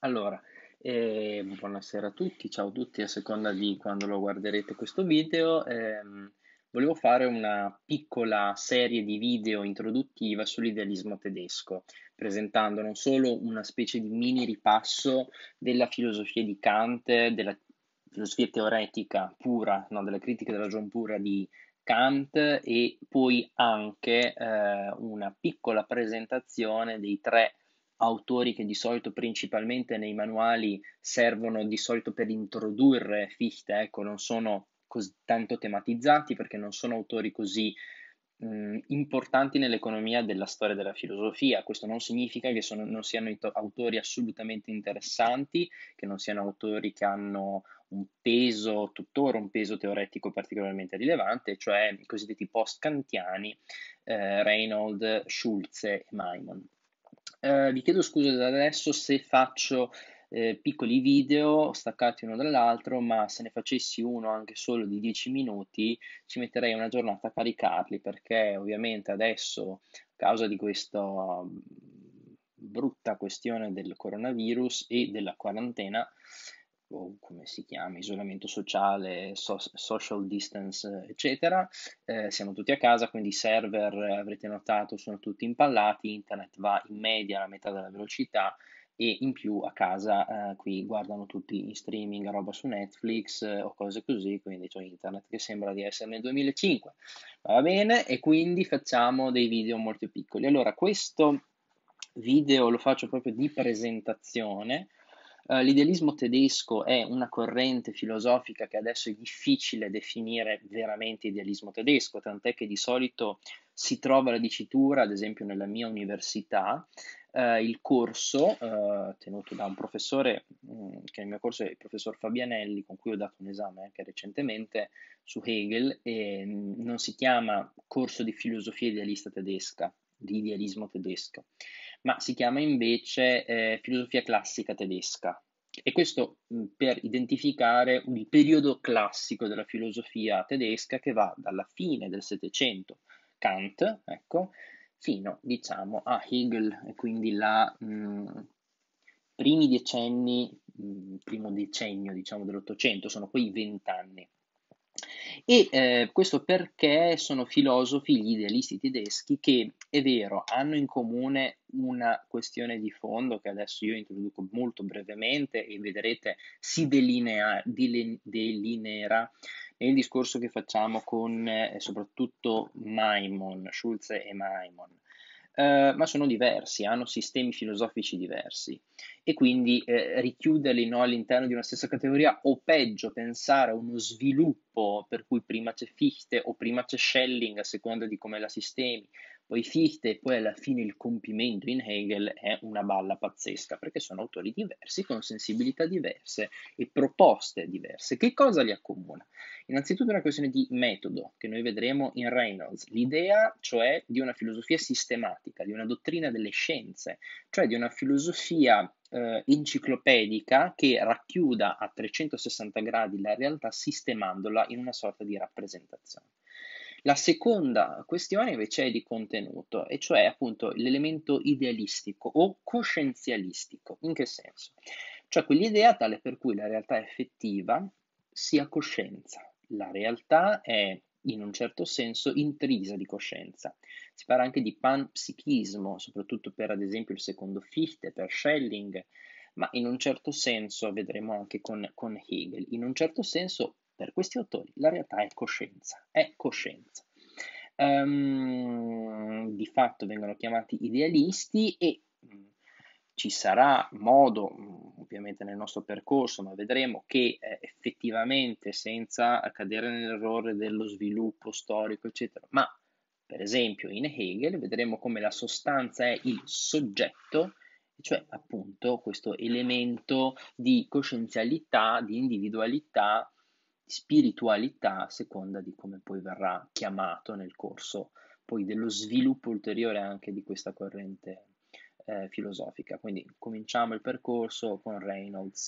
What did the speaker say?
Allora, eh, buonasera a tutti, ciao a tutti, a seconda di quando lo guarderete questo video. Ehm, volevo fare una piccola serie di video introduttiva sull'idealismo tedesco, presentando non solo una specie di mini ripasso della filosofia di Kant, della filosofia teoretica pura, no, della critica della ragione pura di Kant e poi anche eh, una piccola presentazione dei tre autori che di solito principalmente nei manuali servono di solito per introdurre Fichte, ecco, non sono così tanto tematizzati perché non sono autori così mh, mm, importanti nell'economia della storia della filosofia. Questo non significa che sono, non siano autori assolutamente interessanti, che non siano autori che hanno un peso, tuttora un peso teoretico particolarmente rilevante, cioè i cosiddetti post-kantiani, eh, Reinhold, Schulze e Maimon. Eh, vi chiedo scusa da adesso se faccio eh, piccoli video staccati uno dall'altro, ma se ne facessi uno anche solo di 10 minuti ci metterei una giornata a caricarli perché ovviamente adesso a causa di questa mm, brutta questione del coronavirus e della quarantena o come si chiama, isolamento sociale, so- social distance, eccetera. Eh, siamo tutti a casa, quindi i server, eh, avrete notato, sono tutti impallati, internet va in media alla metà della velocità e in più a casa eh, qui guardano tutti in streaming roba su Netflix eh, o cose così, quindi c'è internet che sembra di essere nel 2005. Va bene, e quindi facciamo dei video molto piccoli. Allora, questo video lo faccio proprio di presentazione eh, l'idealismo tedesco è una corrente filosofica che adesso è difficile definire veramente idealismo tedesco, tant'è che di solito si trova la dicitura, ad esempio nella mia università, uh, il corso uh, tenuto da un professore, mh, mm, che nel mio corso è il professor Fabianelli, con cui ho dato un esame anche recentemente su Hegel, e mh, mm, non si chiama corso di filosofia idealista tedesca, di idealismo tedesco ma si chiama invece eh, filosofia classica tedesca. E questo mm, per identificare il periodo classico della filosofia tedesca che va dalla fine del Settecento, Kant, ecco, fino diciamo, a Hegel, e quindi la, mh, mm, primi decenni, mh, mm, primo decennio diciamo, dell'Ottocento, sono quei vent'anni. E eh, questo perché sono filosofi, gli idealisti tedeschi, che è vero, hanno in comune una questione di fondo che adesso io introduco molto brevemente e vedrete si delinea, delineerà nel discorso che facciamo con eh, soprattutto Maimon, Schulze e Maimon eh, ma sono diversi, hanno sistemi filosofici diversi e quindi eh, richiuderli no, all'interno di una stessa categoria o peggio pensare a uno sviluppo per cui prima c'è Fichte o prima c'è Schelling a seconda di come la sistemi poi Fichte e poi alla fine il compimento in Hegel è una balla pazzesca perché sono autori diversi con sensibilità diverse e proposte diverse. Che cosa li accomuna? Innanzitutto una questione di metodo che noi vedremo in Reynolds, l'idea cioè di una filosofia sistematica, di una dottrina delle scienze, cioè di una filosofia eh, enciclopedica che racchiuda a 360 gradi la realtà sistemandola in una sorta di rappresentazione. La seconda questione invece è di contenuto, e cioè appunto l'elemento idealistico o coscienzialistico. In che senso? Cioè quell'idea tale per cui la realtà effettiva sia coscienza. La realtà è in un certo senso intrisa di coscienza. Si parla anche di panpsichismo, soprattutto per ad esempio il secondo Fichte, per Schelling, ma in un certo senso, vedremo anche con, con Hegel, in un certo senso per questi autori la realtà è coscienza, è coscienza. Um, di fatto vengono chiamati idealisti e um, ci sarà modo, um, ovviamente nel nostro percorso, ma vedremo che eh, effettivamente senza cadere nell'errore dello sviluppo storico, eccetera, ma per esempio in Hegel vedremo come la sostanza è il soggetto, cioè appunto questo elemento di coscienzialità, di individualità spiritualità a seconda di come poi verrà chiamato nel corso poi dello sviluppo ulteriore anche di questa corrente eh, filosofica. Quindi cominciamo il percorso con Reynolds.